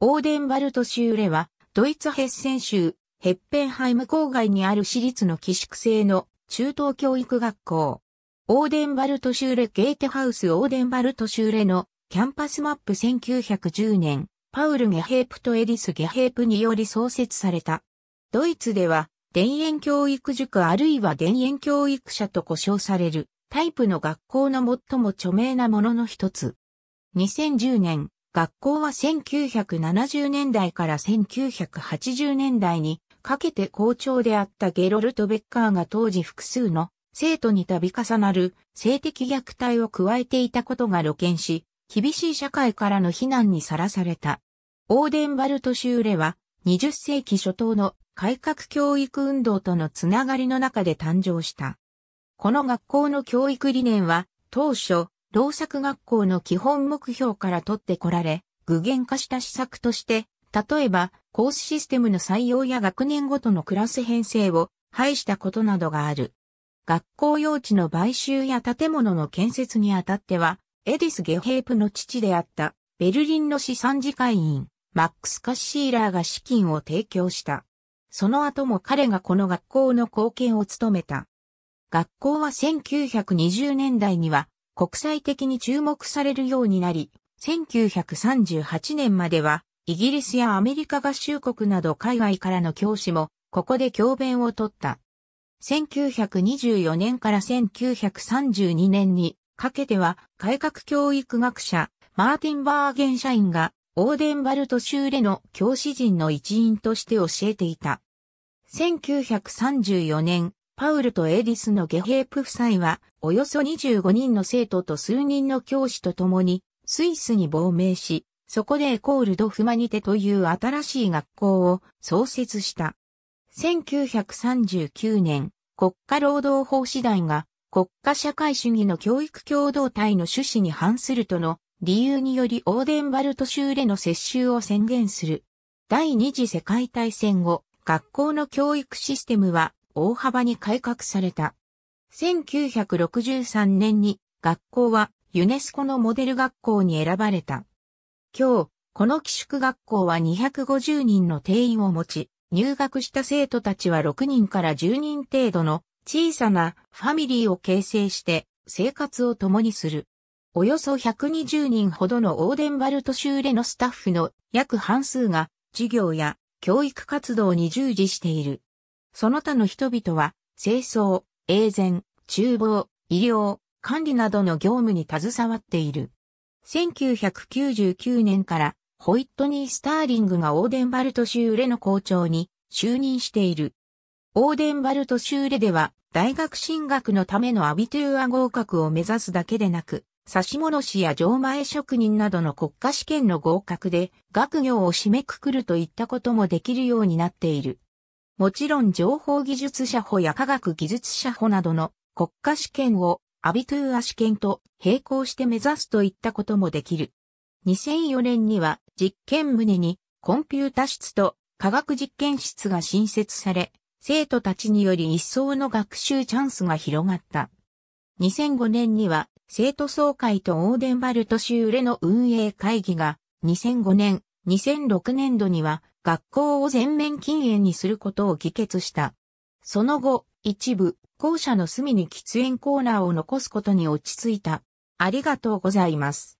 オーデンバルト州レは、ドイツヘッセン州、ヘッペンハイム郊外にある私立の寄宿制の中等教育学校。オーデンバルト州レゲーテハウスオーデンバルト州レのキャンパスマップ1910年、パウル・ゲヘープとエディス・ゲヘープにより創設された。ドイツでは、田園教育塾あるいは田園教育者と呼称されるタイプの学校の最も著名なものの一つ。2010年、学校は1970年代から1980年代にかけて校長であったゲロルト・ベッカーが当時複数の生徒に度重なる性的虐待を加えていたことが露見し、厳しい社会からの非難にさらされた。オーデンバルト州レは20世紀初頭の改革教育運動とのつながりの中で誕生した。この学校の教育理念は当初老作学校の基本目標から取ってこられ、具現化した施策として、例えば、コースシステムの採用や学年ごとのクラス編成を廃したことなどがある。学校用地の買収や建物の建設にあたっては、エディス・ゲヘープの父であったベルリンの資産次会員、マックス・カッシーラーが資金を提供した。その後も彼がこの学校の貢献を務めた。学校は1920年代には国際的に注目されるようになり、1938年までは、イギリスやアメリカ合衆国など海外からの教師も、ここで教鞭を取った。1924年から1932年にかけては、改革教育学者、マーティン・バーゲン社員が、オーデンバルト州での教師陣の一員として教えていた。1934年、パウルとエディスのゲヘープ夫妻は、およそ25人の生徒と数人の教師と共に、スイスに亡命し、そこでエコールド・フマニテという新しい学校を創設した。1939年、国家労働法次第が国家社会主義の教育共同体の趣旨に反するとの理由によりオーデンバルト州での接収を宣言する。第二次世界大戦後、学校の教育システムは大幅に改革された。1963年に学校はユネスコのモデル学校に選ばれた。今日、この寄宿学校は250人の定員を持ち、入学した生徒たちは6人から10人程度の小さなファミリーを形成して生活を共にする。およそ120人ほどのオーデンバルト州レのスタッフの約半数が授業や教育活動に従事している。その他の人々は、清掃、永全、厨房、医療、管理などの業務に携わっている。1999年からホイットニー・スターリングがオーデンバルト州レの校長に就任している。オーデンバルト州レでは大学進学のためのアビトゥーア合格を目指すだけでなく、し物師や錠前職人などの国家試験の合格で学業を締めくくるといったこともできるようになっている。もちろん情報技術者法や科学技術者法などの国家試験をアビトゥーア試験と並行して目指すといったこともできる。2004年には実験棟にコンピュータ室と科学実験室が新設され、生徒たちにより一層の学習チャンスが広がった。2005年には生徒総会とオーデンバルト州レの運営会議が2005年2006年度には学校を全面禁煙にすることを議決した。その後、一部、校舎の隅に喫煙コーナーを残すことに落ち着いた。ありがとうございます。